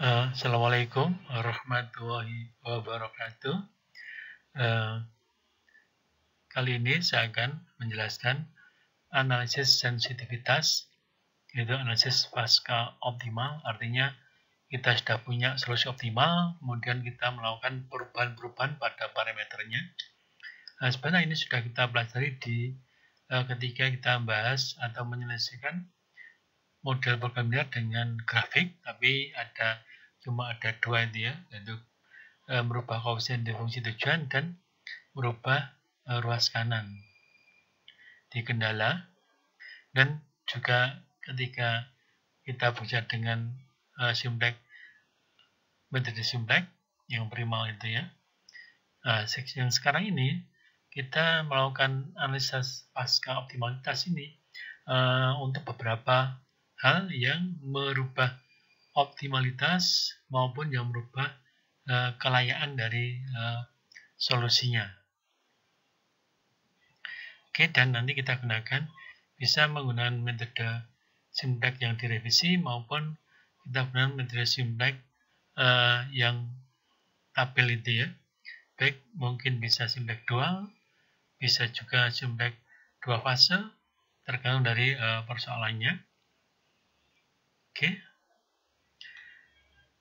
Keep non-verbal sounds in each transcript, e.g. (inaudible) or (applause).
Eh, Assalamualaikum warahmatullahi wabarakatuh. Eh, kali ini saya akan menjelaskan analisis sensitivitas, yaitu analisis pasca optimal, artinya kita sudah punya solusi optimal, kemudian kita melakukan perubahan-perubahan pada parameternya. Nah, sebenarnya ini sudah kita pelajari di uh, ketika kita membahas atau menyelesaikan model program dengan grafik, tapi ada cuma ada dua itu ya yaitu e, merubah koefisien di fungsi tujuan dan merubah e, ruas kanan di kendala dan juga ketika kita bekerja dengan e, simplex, metode simplex yang primal itu ya Nah, yang sekarang ini kita melakukan analisis pasca optimalitas ini e, untuk beberapa hal yang merubah optimalitas maupun yang merubah uh, kelayaan dari uh, solusinya. Oke, dan nanti kita gunakan bisa menggunakan metode simplek yang direvisi maupun kita gunakan metode simplek uh, yang tabel itu ya. Baik, mungkin bisa simplek dual, bisa juga simplek dua fase, tergantung dari uh, persoalannya. Oke,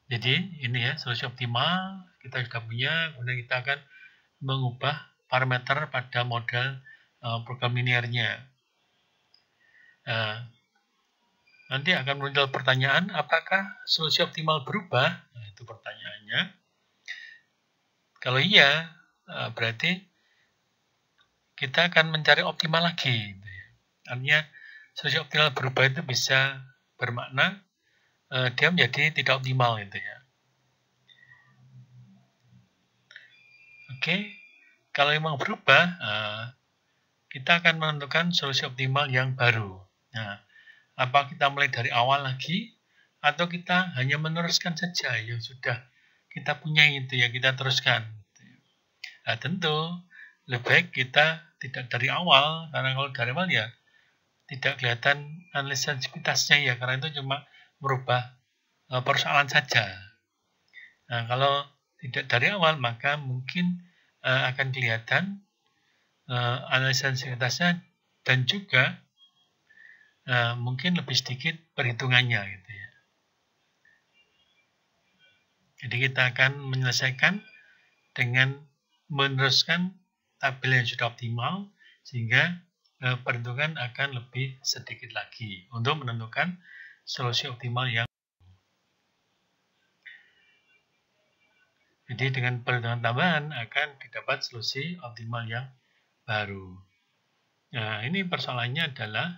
jadi ini ya solusi optimal kita sudah punya, kemudian kita akan mengubah parameter pada model uh, program liniernya. Uh, eh, nanti akan muncul pertanyaan, apakah solusi optimal berubah? Nah, itu pertanyaannya. Kalau iya, uh, berarti kita akan mencari optimal lagi. Gitu ya. Artinya, solusi optimal berubah itu bisa bermakna uh, dia menjadi tidak optimal gitu ya. Oke, okay. kalau memang berubah, uh, kita akan menentukan solusi optimal yang baru. Nah, apa kita mulai dari awal lagi atau kita hanya meneruskan saja yang sudah kita punya itu ya kita teruskan. Gitu ya. Nah, tentu lebih baik kita tidak dari awal karena kalau dari awal ya tidak kelihatan analisis ya karena itu cuma merubah e, persoalan saja. Nah, kalau tidak dari awal, maka mungkin uh, akan kelihatan uh, analisa sensitivitasnya dan juga uh, mungkin lebih sedikit perhitungannya gitu ya. Jadi kita akan menyelesaikan dengan meneruskan tabel yang sudah optimal sehingga uh, perhitungan akan lebih sedikit lagi untuk menentukan solusi optimal yang Jadi dengan perhitungan tambahan akan didapat solusi optimal yang baru. Nah, ini persoalannya adalah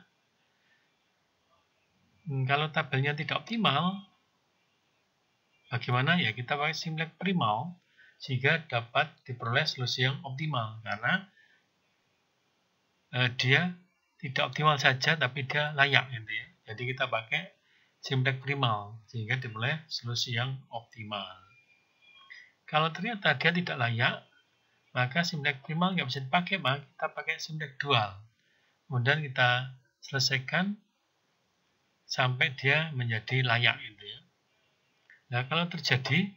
hmm, kalau tabelnya tidak optimal, bagaimana ya kita pakai simlet primal sehingga dapat diperoleh solusi yang optimal karena eh, dia tidak optimal saja tapi dia layak gitu ya. Jadi kita pakai simplek primal, sehingga dimulai solusi yang optimal. Kalau ternyata dia tidak layak, maka simplek primal nggak bisa dipakai, maka kita pakai simplek dual. Kemudian kita selesaikan sampai dia menjadi layak. Gitu ya. Nah, kalau terjadi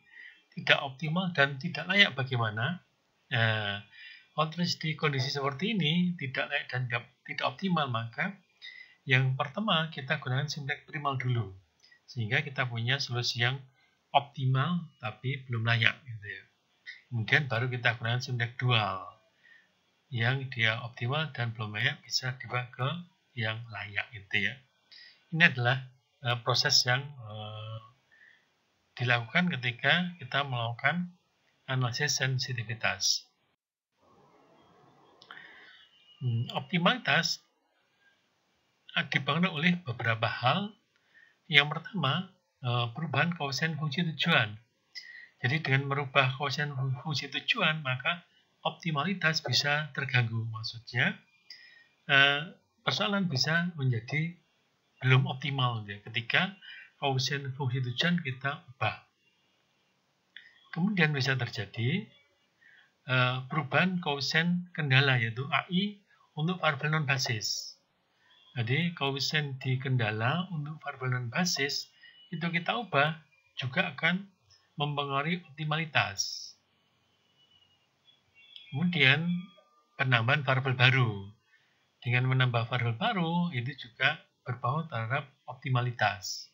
tidak optimal dan tidak layak bagaimana? Nah, kalau terjadi kondisi seperti ini, tidak layak dan tidak optimal, maka yang pertama, kita gunakan sinteks primal dulu. Sehingga kita punya solusi yang optimal tapi belum layak. Gitu ya. Kemudian baru kita gunakan sinteks dual. Yang dia optimal dan belum layak bisa dibawa ke yang layak. Gitu ya. Ini adalah e, proses yang e, dilakukan ketika kita melakukan analisis sensitivitas. Hmm, optimalitas dipengaruhi oleh beberapa hal. Yang pertama, eh, perubahan kawasan fungsi tujuan. Jadi dengan merubah kawasan fungsi tujuan, maka optimalitas bisa terganggu. Maksudnya, eh, persoalan bisa menjadi belum optimal ya, ketika kawasan fungsi tujuan kita ubah. Kemudian bisa terjadi eh, perubahan kawasan kendala, yaitu AI untuk variabel non-basis jadi koefisien di kendala untuk variabel basis itu kita ubah juga akan mempengaruhi optimalitas. Kemudian penambahan variabel baru. Dengan menambah variabel baru itu juga berpengaruh terhadap optimalitas.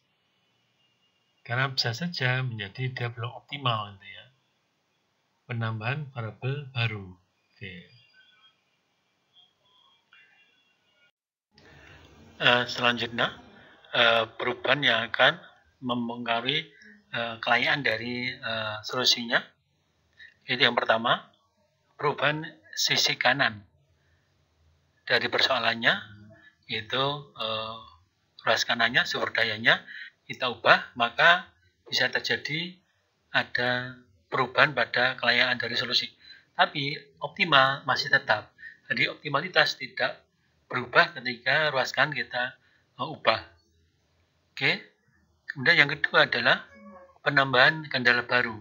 Karena bisa saja menjadi dia optimal gitu ya. Penambahan variabel baru. Oke. Okay. Eh, selanjutnya uh, perubahan yang akan mempengaruhi uh, kelayakan dari uh, solusinya. Itu yang pertama, perubahan sisi kanan dari persoalannya itu uh, ruas kanannya sumber dayanya kita ubah maka bisa terjadi ada perubahan pada kelayaan dari solusi. Tapi optimal masih tetap. Jadi optimalitas tidak berubah ketika ruaskan kita oh, ubah. Oke. Kemudian yang kedua adalah penambahan kendala baru.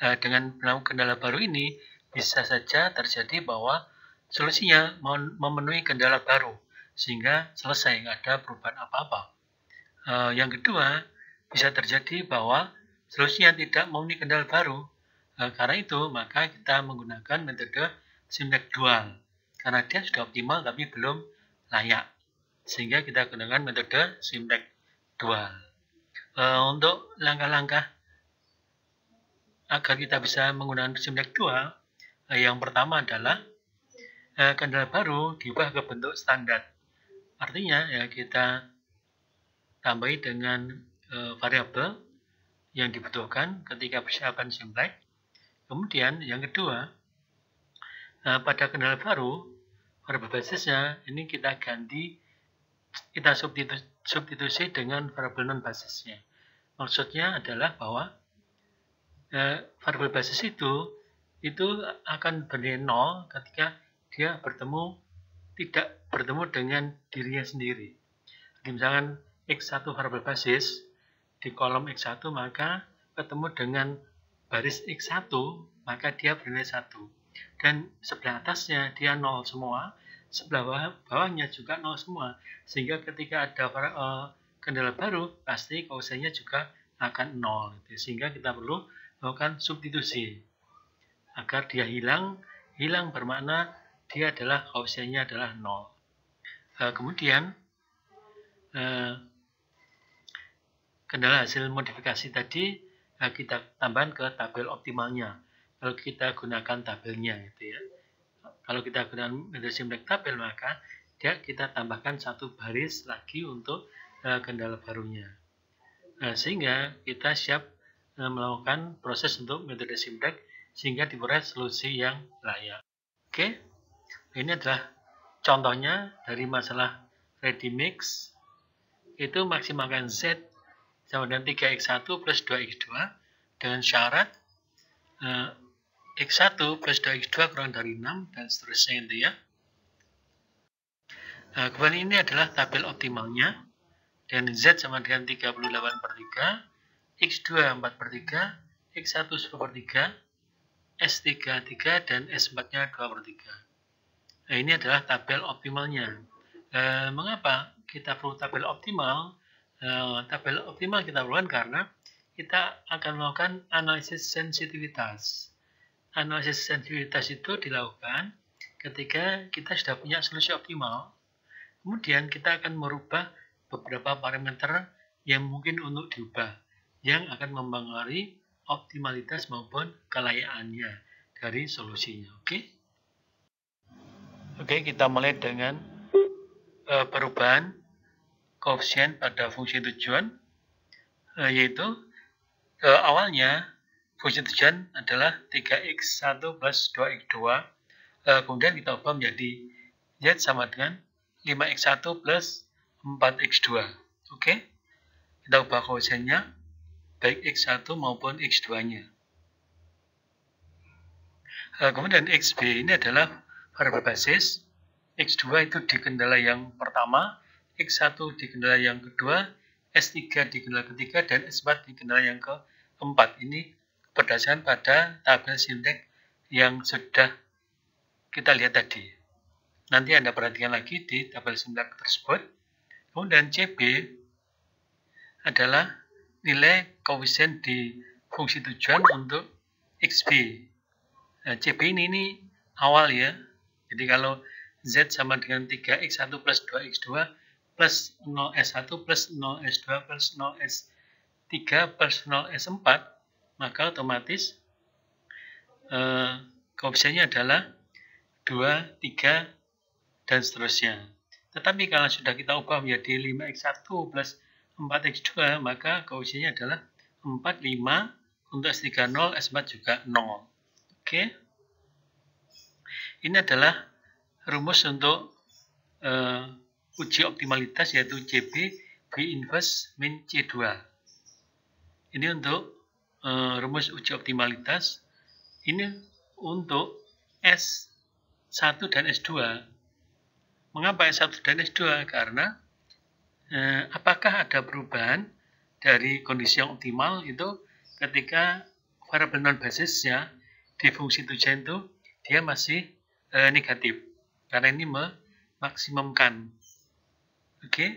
Nah, dengan penambahan kendala baru ini bisa saja terjadi bahwa solusinya memenuhi kendala baru sehingga selesai nggak ada perubahan apa-apa. Uh, yang kedua bisa terjadi bahwa solusinya tidak memenuhi kendala baru. Uh, karena itu maka kita menggunakan metode sintek dual karena dia sudah optimal tapi belum layak sehingga kita gunakan metode simtek dual e, eh, untuk langkah-langkah agar kita bisa menggunakan simtek dual e, eh, yang pertama adalah e, kendala baru diubah ke bentuk standar artinya ya kita tambahi dengan e, variabel yang dibutuhkan ketika persiapan simtek kemudian yang kedua Nah, pada kendala baru, verb basisnya ini kita ganti, kita substitusi, substitusi dengan verbal non basisnya. Maksudnya adalah bahwa eh, verbal basis itu itu akan bernilai nol ketika dia bertemu tidak bertemu dengan dirinya sendiri. Jadi misalkan X1 variable basis di kolom X1 maka ketemu dengan baris X1 maka dia bernilai satu dan sebelah atasnya dia nol semua, sebelah bawah, bawahnya juga nol semua, sehingga ketika ada uh, kendala baru pasti kausalnya juga akan nol, gitu. sehingga kita perlu melakukan substitusi agar dia hilang, hilang bermakna dia adalah kausalnya adalah nol. Uh, kemudian uh, kendala hasil modifikasi tadi uh, kita tambahkan ke tabel optimalnya kalau kita gunakan tabelnya gitu ya kalau kita gunakan metode simplex tabel maka dia kita tambahkan satu baris lagi untuk uh, kendala barunya nah, sehingga kita siap uh, melakukan proses untuk metode simplex sehingga diperoleh solusi yang layak oke ini adalah contohnya dari masalah ready mix itu maksimalkan Z sama dengan 3x1 plus 2x2 dengan syarat eh, X1 plus 2X2 kurang dari 6 dan seterusnya itu ya. Nah, kemudian ini adalah tabel optimalnya. Dan Z sama dengan 38 per 3, X2 4 per 3, X1 10 per 3, S3 3, dan S4-nya 2 per 3. Nah, ini adalah tabel optimalnya. E, mengapa kita perlu tabel optimal? E, tabel optimal kita perlukan karena kita akan melakukan analisis sensitivitas analisis sensitivitas itu dilakukan ketika kita sudah punya solusi optimal. Kemudian kita akan merubah beberapa parameter yang mungkin untuk diubah yang akan mempengaruhi optimalitas maupun kelayaannya dari solusinya. Oke? Okay? Oke, okay, kita mulai dengan uh, perubahan koefisien pada fungsi tujuan uh, yaitu uh, awalnya Fungsi tujuan adalah 3x1 plus 2x2. e, eh, kemudian kita ubah menjadi Z sama dengan 5x1 plus 4x2. Oke. Okay? Kita ubah koefisiennya baik x1 maupun x2-nya. e, eh, kemudian xb ini adalah variabel basis. x2 itu di kendala yang pertama, x1 di kendala yang kedua, s3 di kendala ketiga, dan s4 di kendala yang keempat. Ini berdasarkan pada tabel sintek yang sudah kita lihat tadi. Nanti Anda perhatikan lagi di tabel sintek tersebut. Kemudian CB adalah nilai koefisien di fungsi tujuan untuk XB. Nah, CB ini, ini awal ya. Jadi kalau Z sama dengan 3X1 plus 2X2 plus 0S1 plus 0S2 plus 0S3 plus 0S4 maka otomatis eh, koefisiennya adalah 2, 3, dan seterusnya. Tetapi kalau sudah kita ubah menjadi 5x1 plus 4x2, maka koefisiennya adalah 4, 5, untuk S3 0, S4 juga 0. Oke. Ini adalah rumus untuk uh, uji optimalitas yaitu JB B inverse min C2. Ini untuk uh, rumus uji optimalitas ini untuk S1 dan S2. Mengapa S1 dan S2? Karena uh, apakah ada perubahan dari kondisi yang optimal itu ketika variable non basisnya di fungsi tujuan itu dia masih uh, negatif karena ini memaksimumkan. Oke. Okay?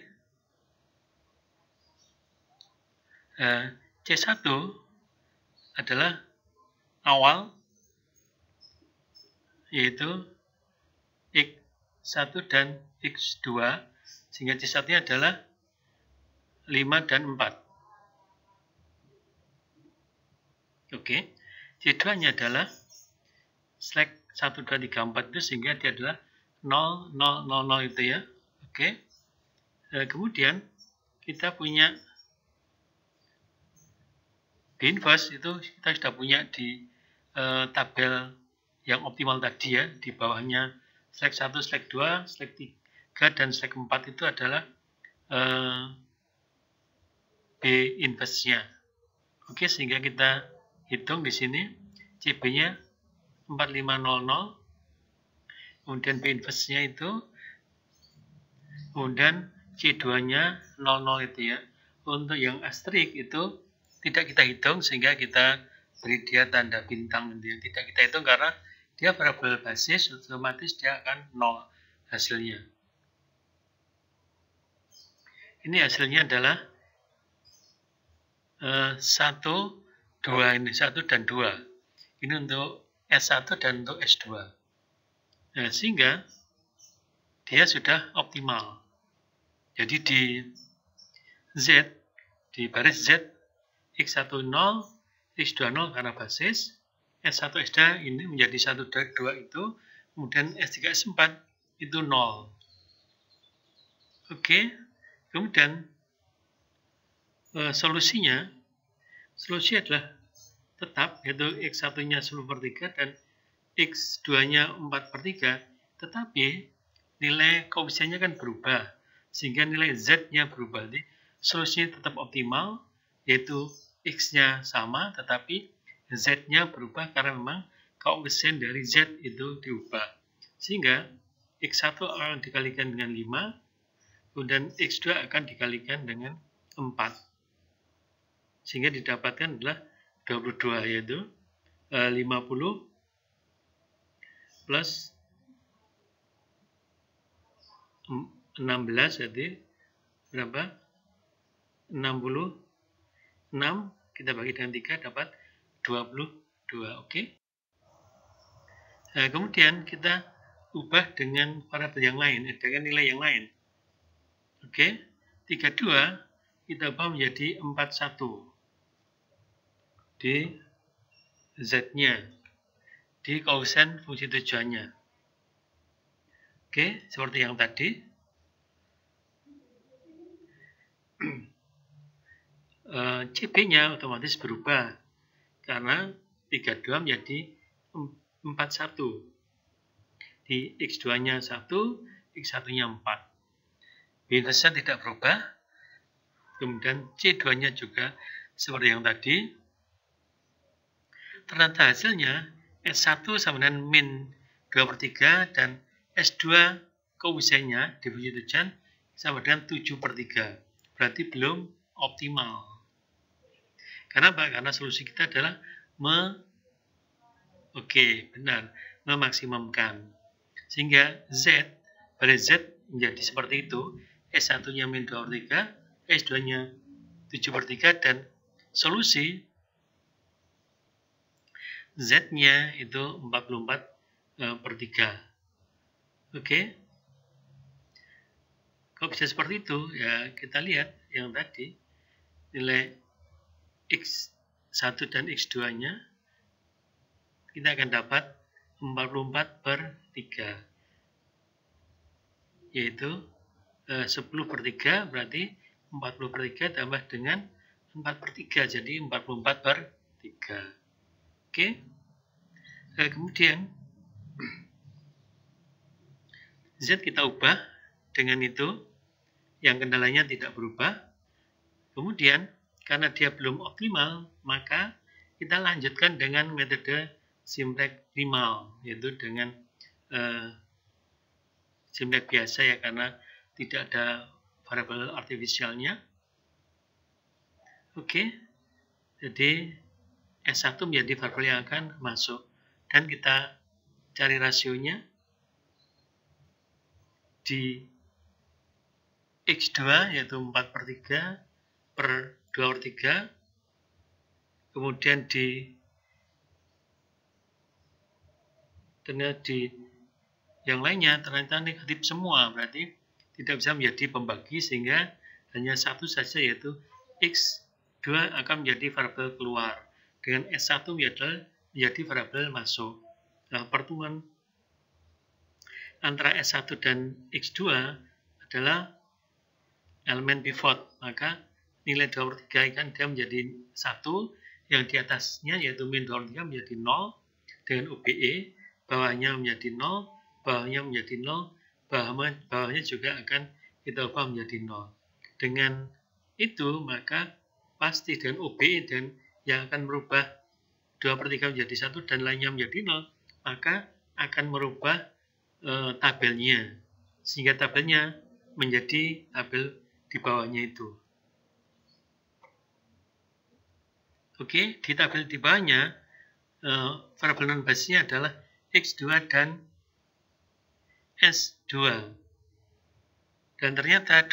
uh, C1 adalah awal yaitu X1 dan X2 sehingga C1 nya adalah 5 dan 4 oke C2 nya adalah select 1, 2, 3, 4 itu sehingga dia adalah 0, 0, 0, 0 itu ya oke e, kemudian kita punya di inverse itu kita sudah punya di eh, tabel yang optimal tadi ya, di bawahnya slack 1, slack 2, slack 3, dan slack 4 itu adalah eh, B inverse-nya. Oke, sehingga kita hitung di sini CB-nya 4500, kemudian B inverse-nya itu, kemudian C2-nya 00 itu ya. Untuk yang asterisk itu tidak kita hitung sehingga kita beri dia tanda bintang gitu ya. Tidak kita hitung karena dia variabel basis otomatis dia akan nol hasilnya. Ini hasilnya adalah uh, 1, 2 ini 1 dan 2 Ini untuk S1 dan untuk S2. Nah, sehingga dia sudah optimal. Jadi di Z, di baris Z X10, X20 karena basis, S1, S2 ini menjadi 1, 2 itu, kemudian S3, S4 itu 0. Oke, okay. kemudian e, solusinya, solusi adalah tetap, yaitu X1-nya 10 per 3 dan X2-nya 4 per 3, tetapi nilai koefisiennya kan berubah, sehingga nilai Z-nya berubah. Jadi, solusinya tetap optimal, yaitu X-nya sama tetapi Z-nya berubah karena memang koefisien dari Z itu diubah. Sehingga X1 akan dikalikan dengan 5, kemudian X2 akan dikalikan dengan 4. Sehingga didapatkan adalah 22, yaitu 50 e, plus 16, jadi berapa? 60 6 kita bagi dengan 3 dapat 22. Oke. Nah, kemudian kita ubah dengan parameter yang lain, eh, dengan nilai yang lain. Oke. 32 kita ubah menjadi 41 di Z-nya, di koefisien fungsi tujuannya. Oke, seperti yang tadi. (clears throat) Eh, CB-nya otomatis berubah karena 32 menjadi 41. Di X2-nya 1, X1-nya 4. Binasnya tidak berubah. Kemudian C2-nya juga seperti yang tadi. Ternyata hasilnya S1 sama dengan min 2 per 3 dan S2 koefisiennya, divisi tujuan, sama dengan 7 per 3. Berarti belum optimal. Karena apa? Karena solusi kita adalah me Oke, okay, benar. Memaksimumkan. Sehingga Z, pada Z menjadi seperti itu. S1-nya min 2 per 3, S2-nya 7 per 3, dan solusi Z-nya itu 44 e, per 3. Oke? Okay? Kalau bisa seperti itu, ya kita lihat yang tadi, nilai X1 dan X2-nya, kita akan dapat 44 per 3, yaitu e, eh, 10 per 3 berarti 40 per 3 tambah dengan 4 per 3, jadi 44 per 3. Oke, eh, kemudian Z kita ubah dengan itu yang kendalanya tidak berubah. Kemudian karena dia belum optimal, maka kita lanjutkan dengan metode Simplex primal, yaitu dengan uh, biasa ya, karena tidak ada variabel artifisialnya. Oke, okay. jadi S1 menjadi variabel yang akan masuk. Dan kita cari rasionya di X2 yaitu 4 per 3 per 2 over 3 kemudian di ternyata di yang lainnya ternyata negatif semua berarti tidak bisa menjadi pembagi sehingga hanya satu saja yaitu X2 akan menjadi variabel keluar dengan S1 menjadi, menjadi variabel masuk nah pertemuan antara S1 dan X2 adalah elemen pivot maka nilai 2 per 3 kan dia menjadi 1, yang di atasnya yaitu min 2 per 3 menjadi 0 dengan UBE, bawahnya menjadi 0, bawahnya menjadi 0, bawahnya, bawahnya juga akan kita ubah menjadi 0. Dengan itu maka pasti dengan UBE dan yang akan merubah 2 per 3 menjadi 1 dan lainnya menjadi 0, maka akan merubah e, tabelnya. Sehingga tabelnya menjadi tabel di bawahnya itu. Oke, di tabel dibawahnya uh, eh, variabel non basisnya adalah X2 dan S2. Dan ternyata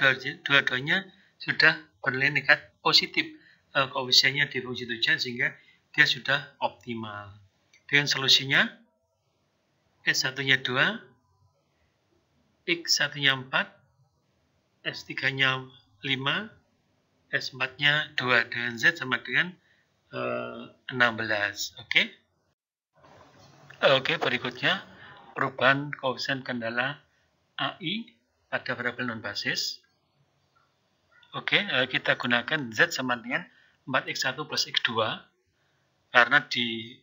dua-duanya sudah bernilai negatif positif uh, koefisiennya di fungsi tujuan sehingga dia sudah optimal. Dengan solusinya S1-nya 2, X1-nya 4, S3-nya 5, S4-nya 2 dengan Z sama dengan 16 oke okay? oke okay, berikutnya perubahan koefisien kendala AI pada variabel non basis oke okay, eh, kita gunakan Z sama dengan 4x1 plus x2 karena di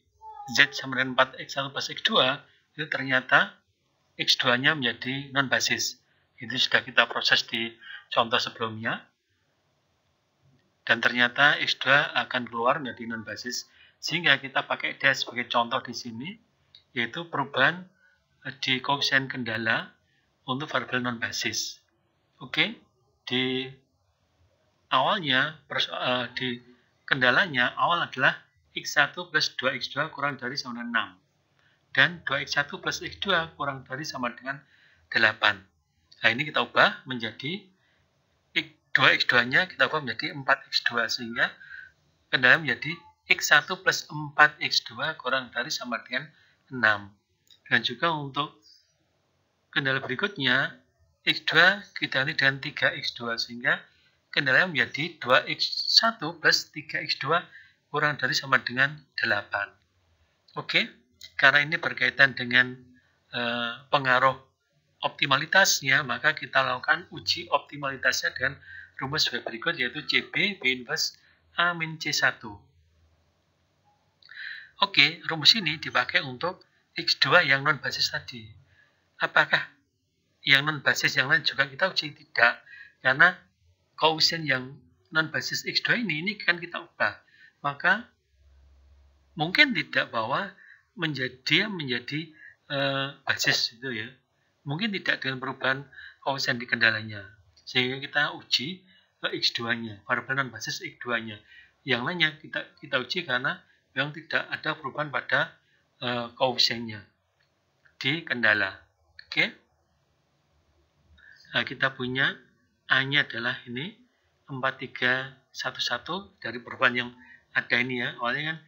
Z sama dengan 4x1 plus x2 itu ternyata x2 nya menjadi non basis itu sudah kita proses di contoh sebelumnya dan ternyata X2 akan keluar menjadi non basis sehingga kita pakai dash sebagai contoh di sini yaitu perubahan eh, di koefisien kendala untuk variabel non basis. Oke, di awalnya eh, di kendalanya awal adalah x1 plus 2x2 kurang dari sama dengan 6 dan 2x1 plus x2 kurang dari sama dengan 8. Nah, ini kita ubah menjadi 2x2-nya kita ubah menjadi 4x2 sehingga kendala menjadi x1 plus 4x2 kurang dari sama dengan 6. Dan juga untuk kendala berikutnya, x2 kita ganti dengan 3x2 sehingga kendala menjadi 2x1 plus 3x2 kurang dari sama dengan 8. Oke, karena ini berkaitan dengan e, pengaruh optimalitasnya, maka kita lakukan uji optimalitasnya dengan rumus sebagai berikut yaitu CB B inverse A min C1. Oke, rumus ini dipakai untuk X2 yang non basis tadi. Apakah yang non basis yang lain juga kita uji? Tidak, karena koefisien yang non basis X2 ini, ini kan kita ubah. Maka mungkin tidak bahwa menjadi menjadi uh, basis itu ya. Mungkin tidak dengan perubahan koefisien di kendalanya sehingga kita uji ke x2-nya, variabel non basis x2-nya. Yang lainnya kita kita uji karena yang tidak ada perubahan pada uh, di kendala. Oke. Okay? Nah, kita punya A-nya adalah ini 4311 dari perubahan yang ada ini ya. Awalnya kan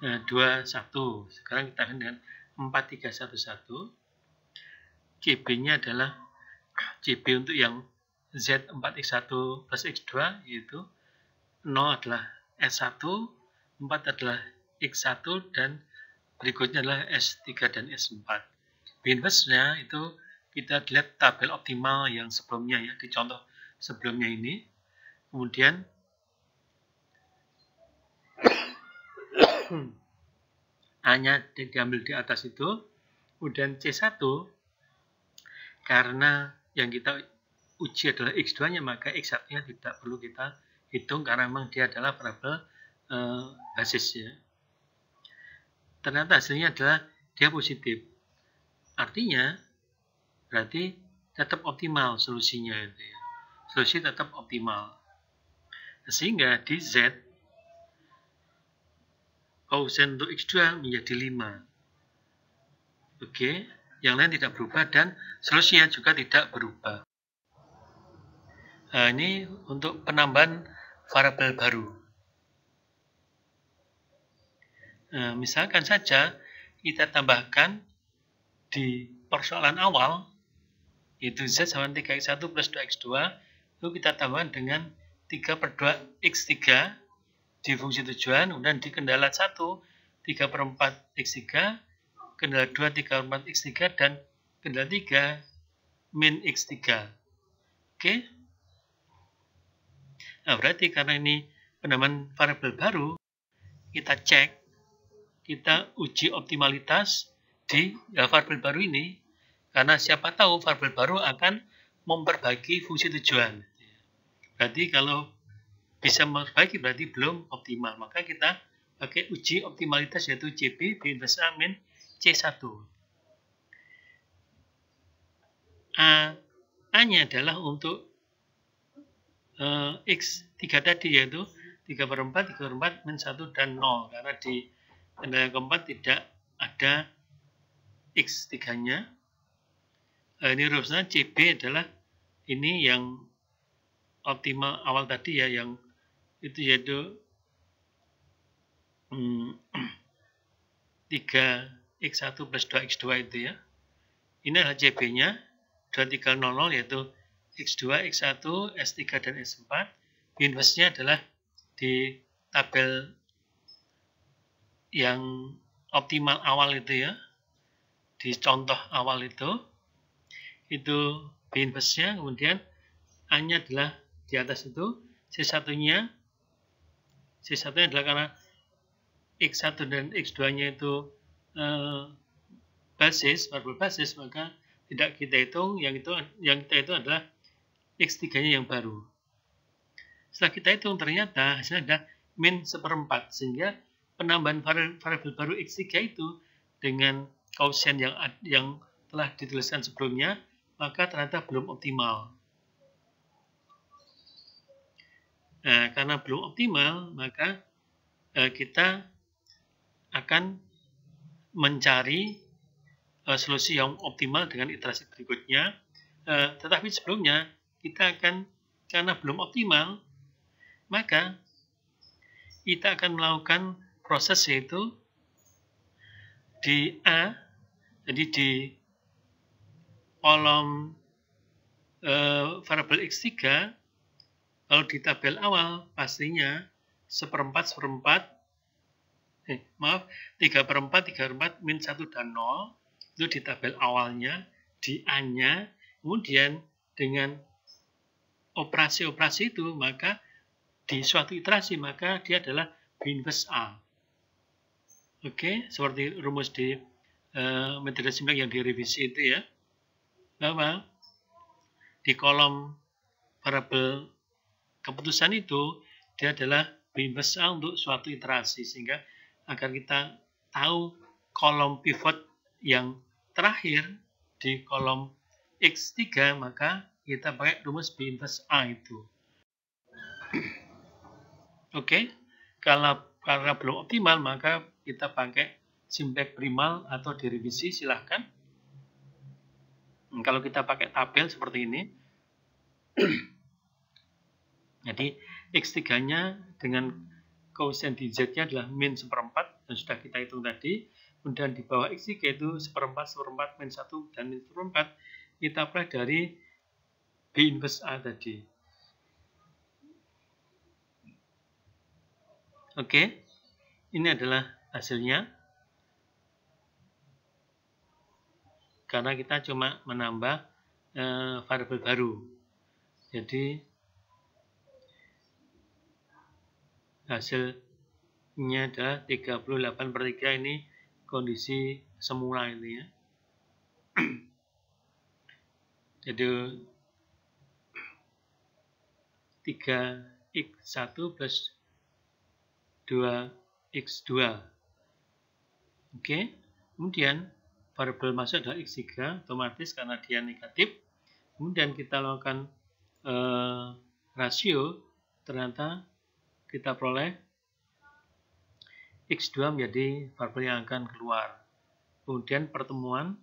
nah, eh, 21. Sekarang kita akan dengan 4311. CB-nya adalah CB untuk yang Z4X1 plus X2 yaitu 0 adalah S1, 4 adalah X1 dan berikutnya adalah S3 dan S4. Inverse-nya itu kita lihat tabel optimal yang sebelumnya ya, di contoh sebelumnya ini. Kemudian (coughs) A-nya diambil di atas itu. Kemudian C1 karena yang kita uji adalah x2-nya, maka x1-nya tidak perlu kita hitung karena memang dia adalah variabel eh, basisnya. Ternyata hasilnya adalah dia positif. Artinya, berarti tetap optimal solusinya. Itu ya. Solusi tetap optimal. Nah, sehingga di Z, koefisien untuk X2 menjadi 5. Oke, yang lain tidak berubah dan solusinya juga tidak berubah. Nah, ini untuk penambahan variabel baru. Nah, misalkan saja kita tambahkan di persoalan awal, yaitu Z sama 3X1 plus 2X2, itu kita tambahkan dengan 3 per 2X3 di fungsi tujuan, kemudian di kendala 1, 3 per 4X3, kendala 2, 3 per 4X3, dan kendala 3, min X3. Oke. Okay? Nah, berarti karena ini penambahan variabel baru, kita cek, kita uji optimalitas di ya, variabel baru ini, karena siapa tahu variabel baru akan memperbaiki fungsi tujuan. Berarti kalau bisa memperbaiki berarti belum optimal. Maka kita pakai uji optimalitas yaitu CB B A min C1. A A-nya adalah untuk uh, X tiga tadi yaitu tiga per 4, 3 per 4, min 1 dan nol karena di tanda keempat tidak ada X 3 nya uh, eh, ini rumusnya CB adalah ini yang optimal awal tadi ya yang itu yaitu hmm, 3 (clears throat) x satu plus dua x dua itu ya. Ini adalah CB-nya, 2300 yaitu X2, X1, S3, dan S4. Inverse-nya adalah di tabel yang optimal awal itu ya, di contoh awal itu, itu inverse-nya, kemudian A-nya adalah di atas itu, C1-nya, C1-nya adalah karena X1 dan X2-nya itu eh, basis, variable basis, maka tidak kita hitung, yang itu yang kita hitung adalah X3-nya yang baru. Setelah kita hitung, ternyata hasilnya ada min seperempat, sehingga penambahan variabel baru X3 itu dengan Gaussian yang, yang telah dituliskan sebelumnya, maka ternyata belum optimal. Nah, karena belum optimal, maka eh, kita akan mencari eh, solusi yang optimal dengan iterasi berikutnya. Eh, tetapi sebelumnya, kita akan karena belum optimal, maka kita akan melakukan proses yaitu di A, jadi di kolom e, eh, variable X3, kalau di tabel awal pastinya seperempat seperempat, eh, maaf, 3 per 4, 3 per 4, min 1 dan 0, itu di tabel awalnya, di A-nya, kemudian dengan operasi-operasi itu, maka di suatu iterasi, maka dia adalah inverse A. Oke, okay? seperti rumus di uh, metode simak yang direvisi itu ya. Bahwa di kolom variabel keputusan itu, dia adalah inverse A untuk suatu iterasi, sehingga agar kita tahu kolom pivot yang terakhir di kolom X3, maka kita pakai rumus B inverse A itu. (clears throat) Oke, okay. kalau karena belum optimal maka kita pakai simplek primal atau derivasi silahkan. Kalau kita pakai tabel seperti ini, (clears throat) jadi X3-nya dengan koefisien di Z-nya adalah min seperempat dan sudah kita hitung tadi. Kemudian di bawah X3 itu seperempat, seperempat, min satu dan min seperempat. Kita peroleh dari ada tadi oke ini adalah hasilnya karena kita cuma menambah e, variabel baru jadi hasilnya adalah 38 per 3 ini kondisi semula ini ya (clears throat) jadi 3x1 plus 2x2. Oke, kemudian variabel masuk adalah x3, otomatis karena dia negatif. Kemudian kita lakukan eh, rasio, ternyata kita peroleh x2 menjadi variabel yang akan keluar. Kemudian pertemuan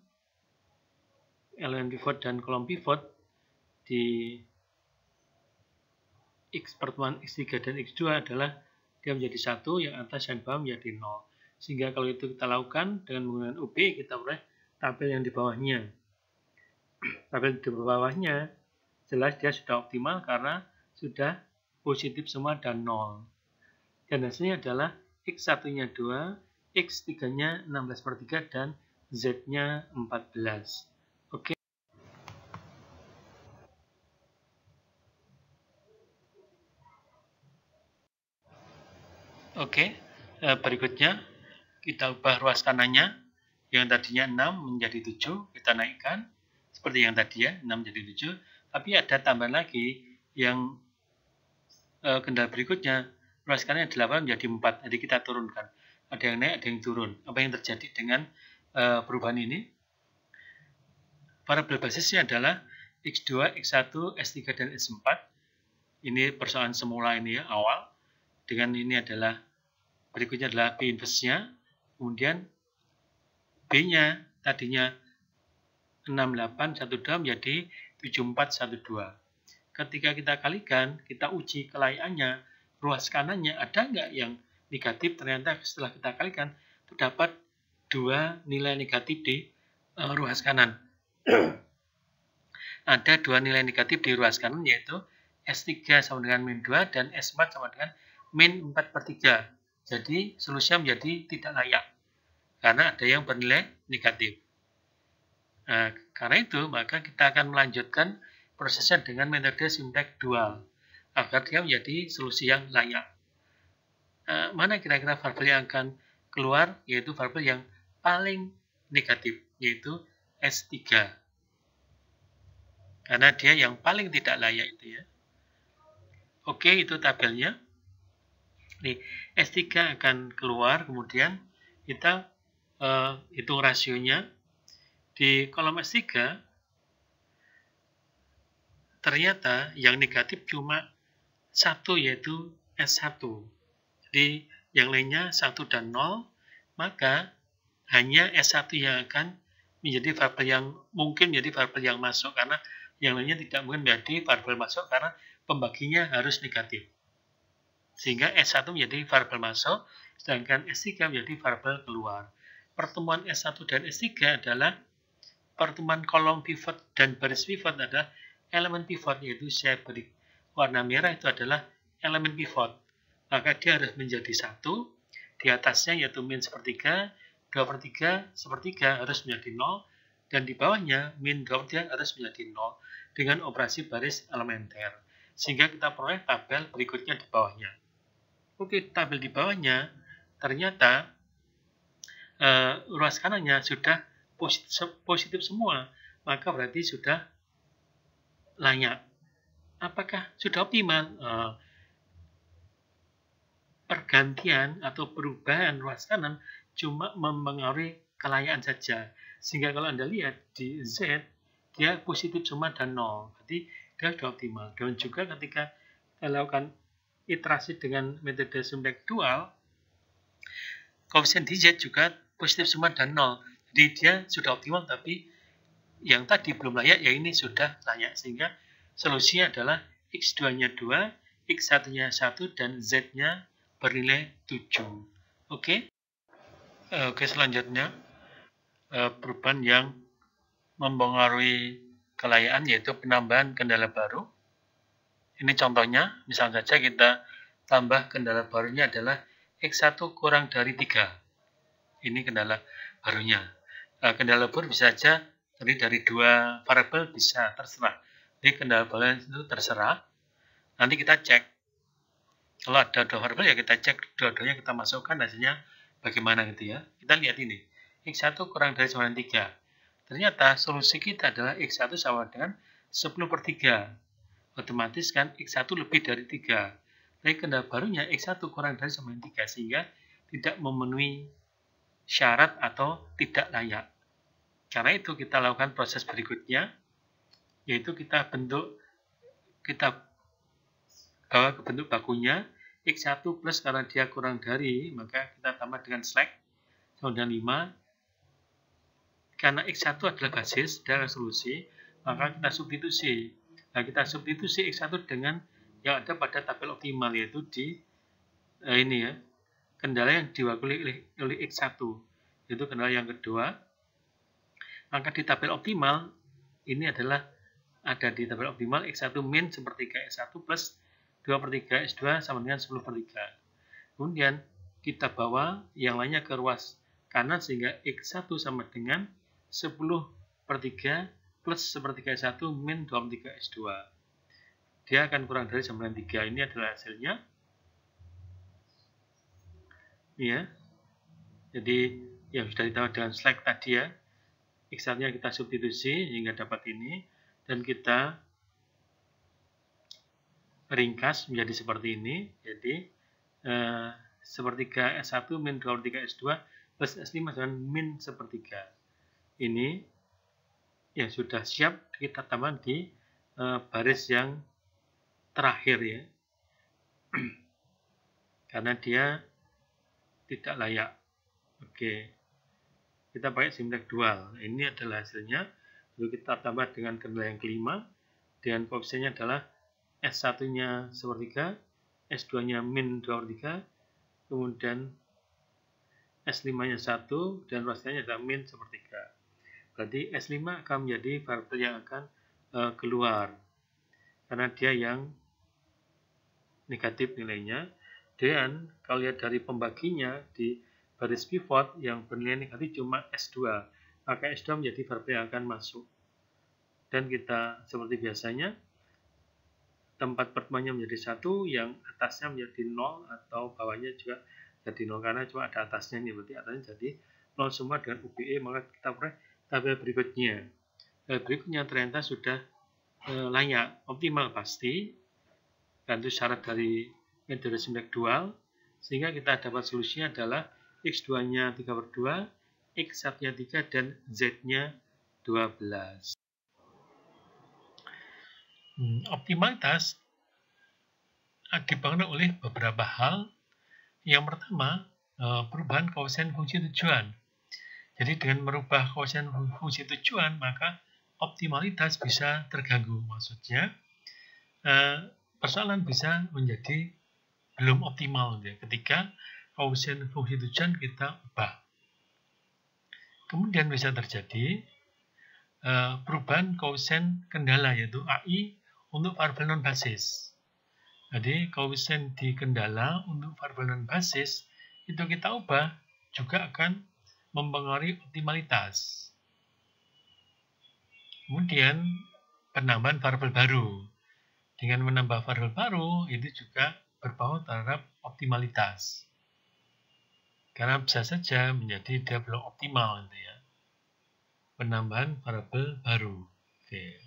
elemen pivot dan kolom pivot di X pertemuan X3 dan X2 adalah dia menjadi satu yang atas dan bawah menjadi 0. Sehingga kalau itu kita lakukan dengan menggunakan UB, kita peroleh tabel yang di bawahnya. (clears throat) Tabel di bawahnya jelas dia sudah optimal karena sudah positif semua dan 0. Dan hasilnya adalah X1-nya 2, X3-nya 16 per 3, dan Z-nya 14. Oke, eh, berikutnya kita ubah ruas kanannya. Yang tadinya 6 menjadi 7, kita naikkan. Seperti yang tadi ya, 6 jadi 7. Tapi ada tambahan lagi yang eh, kendala berikutnya. Ruas kanannya 8 menjadi 4, jadi kita turunkan. Ada yang naik, ada yang turun. Apa yang terjadi dengan eh, perubahan ini? Variabel basisnya adalah X2, X1, S3, dan S4. Ini persoalan semula ini ya, awal. Dengan ini adalah berikutnya adalah P inverse kemudian B-nya tadinya 6812 menjadi 7412. Ketika kita kalikan, kita uji kelayakannya, ruas kanannya ada nggak yang negatif, ternyata setelah kita kalikan terdapat dua nilai negatif di uh, ruas kanan. (clears throat) ada dua nilai negatif di ruas kanan yaitu S3 sama dengan min 2 dan S4 sama dengan min 4 per 3. Jadi solusinya menjadi tidak layak karena ada yang bernilai negatif. Nah, karena itu maka kita akan melanjutkan prosesnya dengan metode Simplex dual agar dia menjadi solusi yang layak. Nah, mana kira-kira variabel yang akan keluar yaitu variabel yang paling negatif yaitu S3 karena dia yang paling tidak layak itu ya. Oke, itu tabelnya. Nih, S3 akan keluar, kemudian kita uh, hitung rasionya. Di kolom S3, ternyata yang negatif cuma satu yaitu S1. Jadi yang lainnya 1 dan 0, maka hanya S1 yang akan menjadi variabel yang mungkin menjadi variabel yang masuk karena yang lainnya tidak mungkin menjadi variabel masuk karena pembaginya harus negatif. Sehingga S1 menjadi variabel masuk, sedangkan S3 menjadi variabel keluar. Pertemuan S1 dan S3 adalah pertemuan kolom pivot dan baris pivot adalah elemen pivot yaitu saya beri Warna merah itu adalah elemen pivot. Maka dia harus menjadi satu, di atasnya yaitu min sepertiga, 2 per 3 sepertiga harus menjadi nol dan di bawahnya min 2 per 3 harus menjadi nol dengan operasi baris elementer. Sehingga kita peroleh tabel berikutnya di bawahnya. Oke, tabel di bawahnya ternyata uh, ruas kanannya sudah positif, positif semua, maka berarti sudah layak. Apakah sudah optimal? Uh, pergantian atau perubahan ruas kanan cuma mempengaruhi kelayaan saja. Sehingga kalau Anda lihat di Z, dia positif semua dan nol. Berarti dia sudah optimal. Dan juga ketika melakukan iterasi dengan metode Sumbeck dual, koefisien DJ juga positif semua dan nol. Jadi dia sudah optimal tapi yang tadi belum layak ya ini sudah layak sehingga solusinya adalah x2-nya 2, x1-nya 1 dan z-nya bernilai 7. Oke. Okay? Oke, selanjutnya eh, perubahan yang mempengaruhi kelayaan yaitu penambahan kendala baru ini contohnya, misal saja kita tambah kendala barunya adalah X1 kurang dari 3. Ini kendala barunya. Nah, kendala baru bisa saja dari dari dua variabel bisa terserah. Jadi kendala barunya itu terserah. Nanti kita cek. Kalau ada dua variabel ya kita cek dua-duanya kita masukkan hasilnya bagaimana gitu ya. Kita lihat ini. X1 kurang dari 93. Ternyata solusi kita adalah X1 sama dengan 10 per 3. Otomatis kan X1 lebih dari 3. Tapi kendala barunya X1 kurang dari sama dengan 3 sehingga tidak memenuhi syarat atau tidak layak. Karena itu kita lakukan proses berikutnya yaitu kita bentuk kita bawa ke bentuk bakunya X1 plus karena dia kurang dari maka kita tambah dengan slack kemudian 5 karena X1 adalah basis dan resolusi, maka kita substitusi. Nah, kita substitusi X1 dengan yang ada pada tabel optimal, yaitu di eh, ini ya, kendala yang diwakili oleh, oleh X1, yaitu kendala yang kedua. Maka di tabel optimal, ini adalah ada di tabel optimal X1 min sepertiga X1 plus 2 per 3 x 2 sama dengan 10 per 3. Kemudian kita bawa yang lainnya ke ruas kanan sehingga X1 sama dengan 10 per 3 plus sepertiga S1 min 2 3 S2. Dia akan kurang dari 93. Ini adalah hasilnya. Iya. Ya. Jadi yang sudah ditambah dengan slack tadi ya. X-nya kita substitusi hingga dapat ini. Dan kita ringkas menjadi seperti ini. Jadi eh, S1 min 2 3 S2 plus S5 dengan min sepertiga. Ini yang sudah siap kita tambah di e, baris yang terakhir ya (clears throat) karena dia tidak layak oke kita pakai simtek dual ini adalah hasilnya lalu kita tambah dengan kendala yang kelima dan koefisiennya adalah S1 nya sepertiga S2 nya min 2 3 kemudian S5 nya 1 dan rasanya adalah min sepertiga Berarti S5 akan menjadi variabel yang akan uh, keluar. Karena dia yang negatif nilainya. Dan kalau lihat dari pembaginya di baris pivot yang bernilai negatif cuma S2. Maka S2 menjadi variabel yang akan masuk. Dan kita seperti biasanya, tempat pertemuannya menjadi satu, yang atasnya menjadi nol atau bawahnya juga jadi nol karena cuma ada atasnya ini berarti atasnya jadi nol semua dengan UBE maka kita peroleh tabel berikutnya. Tabel berikutnya ternyata sudah eh, layak, optimal pasti, dan itu syarat dari metode simek dual, sehingga kita dapat solusinya adalah x2-nya 3 per 2, x1-nya 3, dan z-nya 12. Hmm, optimalitas dibangun oleh beberapa hal. Yang pertama, eh, perubahan kawasan fungsi tujuan. Jadi dengan merubah kawasan fungsi tujuan, maka optimalitas bisa terganggu. Maksudnya, eh, persoalan bisa menjadi belum optimal gitu ya, ketika kawasan fungsi tujuan kita ubah. Kemudian bisa terjadi eh, perubahan kawasan kendala, yaitu AI untuk variabel non-basis. Jadi, kawasan di kendala untuk variabel non-basis itu kita ubah juga akan mempengaruhi optimalitas. Kemudian penambahan variabel baru. Dengan menambah variabel baru, itu juga berpengaruh terhadap optimalitas. Karena bisa saja menjadi dia belum optimal gitu ya. Penambahan variabel baru. Oke. Okay.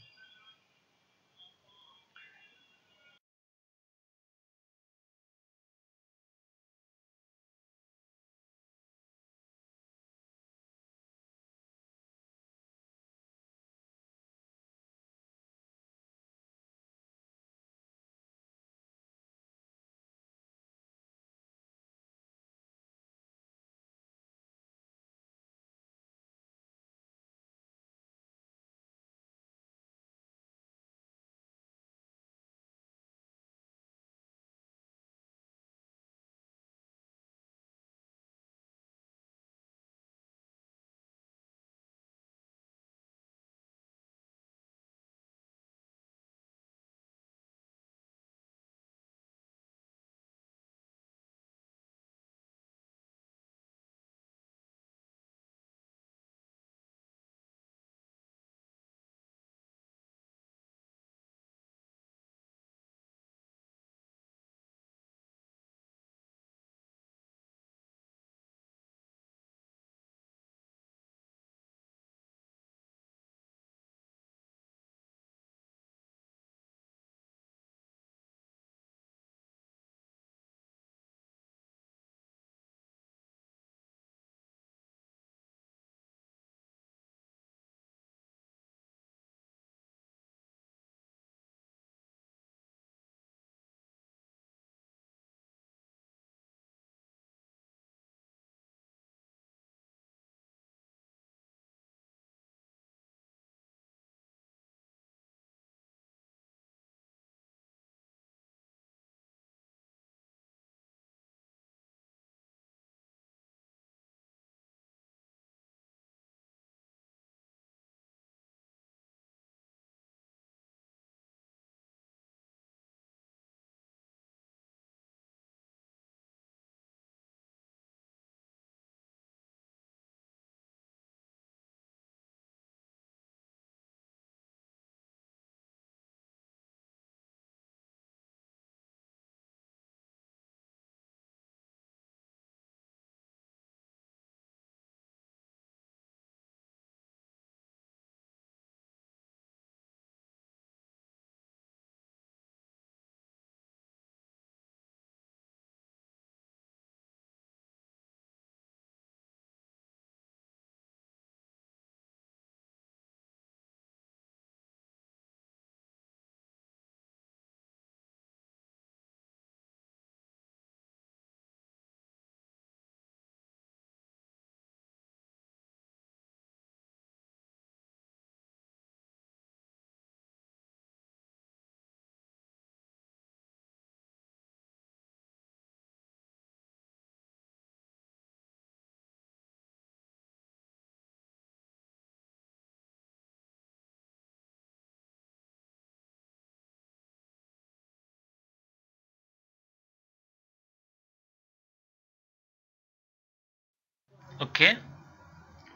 Oke,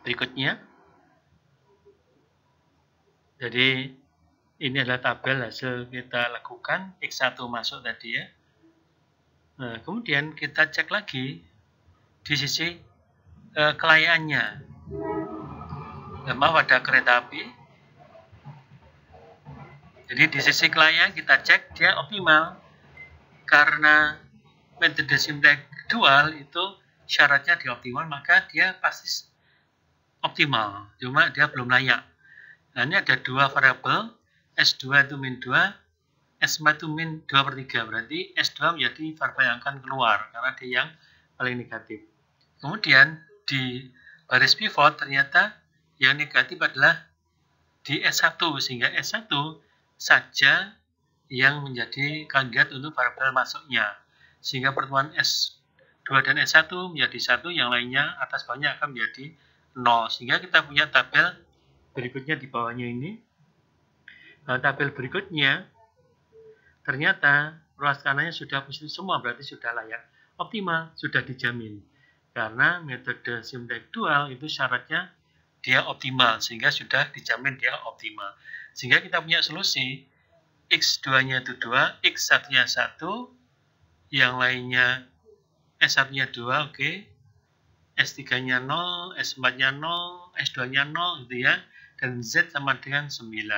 berikutnya. Jadi ini adalah tabel hasil kita lakukan, X1 masuk tadi ya. Nah, kemudian kita cek lagi di sisi e, kelayaannya. Nah, kereta api. Jadi di sisi kelayaan kita cek dia optimal karena metode simtek dual itu syaratnya di optimal maka dia pasti optimal cuma dia belum layak nah ini ada dua variabel S2 itu min 2 S4 itu min 2 per 3 berarti S2 menjadi variabel yang akan keluar karena dia yang paling negatif kemudian di baris pivot ternyata yang negatif adalah di S1 sehingga S1 saja yang menjadi kandidat untuk variabel masuknya sehingga pertemuan S 2 dan S1 menjadi satu yang lainnya atas bawahnya akan menjadi 0. Sehingga kita punya tabel berikutnya di bawahnya ini. Nah, tabel berikutnya, ternyata ruas kanannya sudah positif semua, berarti sudah layak. Optimal, sudah dijamin. Karena metode simtek dual itu syaratnya dia optimal, sehingga sudah dijamin dia optimal. Sehingga kita punya solusi, X2-nya itu 2, X1-nya 1, yang lainnya S1-nya 2, oke. Okay. S3-nya 0, S4-nya 0, S2-nya 0 gitu ya. Dan Z sama dengan 9.